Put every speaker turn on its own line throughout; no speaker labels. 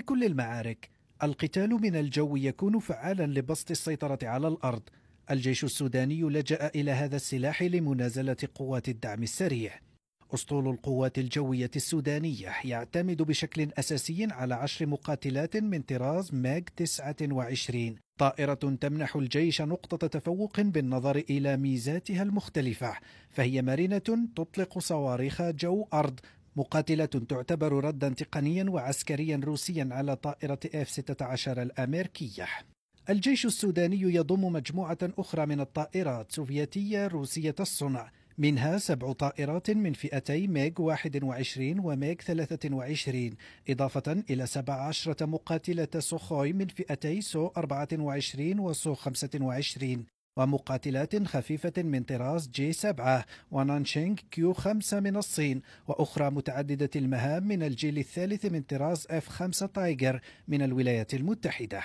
في كل المعارك القتال من الجو يكون فعالا لبسط السيطرة على الأرض الجيش السوداني لجأ إلى هذا السلاح لمنازلة قوات الدعم السريع أسطول القوات الجوية السودانية يعتمد بشكل أساسي على عشر مقاتلات من طراز ماج 29 طائرة تمنح الجيش نقطة تفوق بالنظر إلى ميزاتها المختلفة فهي مرنة تطلق صواريخ جو أرض مقاتلة تعتبر ردا تقنيا وعسكريا روسيا على طائرة اف 16 الامريكية. الجيش السوداني يضم مجموعة أخرى من الطائرات سوفيتية روسية الصنع منها سبع طائرات من فئتي ميغ 21 وميغ 23 إضافة إلى 17 مقاتلة سوخوي من فئتي سو 24 وسو 25 ومقاتلات خفيفة من طراز جي 7 ونانشينغ كيو 5 من الصين وأخرى متعددة المهام من الجيل الثالث من طراز اف 5 تايجر من الولايات المتحدة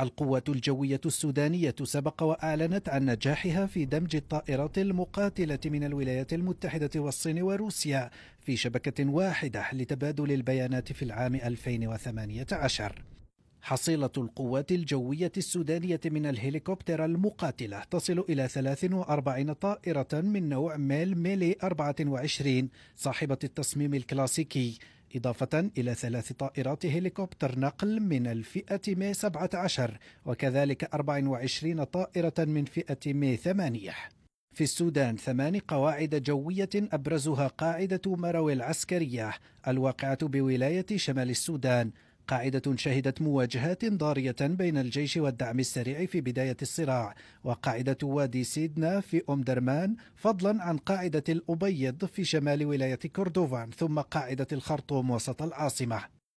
القوة الجوية السودانية سبق وأعلنت عن نجاحها في دمج الطائرات المقاتلة من الولايات المتحدة والصين وروسيا في شبكة واحدة لتبادل البيانات في العام 2018 حصيلة القوات الجوية السودانية من الهليكوبتر المقاتلة تصل إلى 43 طائرة من نوع ميل ميلي 24 صاحبة التصميم الكلاسيكي إضافة إلى ثلاث طائرات هليكوبتر نقل من الفئة مي 17 وكذلك 24 طائرة من فئة مي 8 في السودان ثمان قواعد جوية أبرزها قاعدة مروي العسكرية الواقعة بولاية شمال السودان قاعدة شهدت مواجهات ضارية بين الجيش والدعم السريع في بداية الصراع وقاعدة وادي سيدنا في أم درمان فضلا عن قاعدة الأبيض في شمال ولاية كردوفان ثم قاعدة الخرطوم وسط العاصمة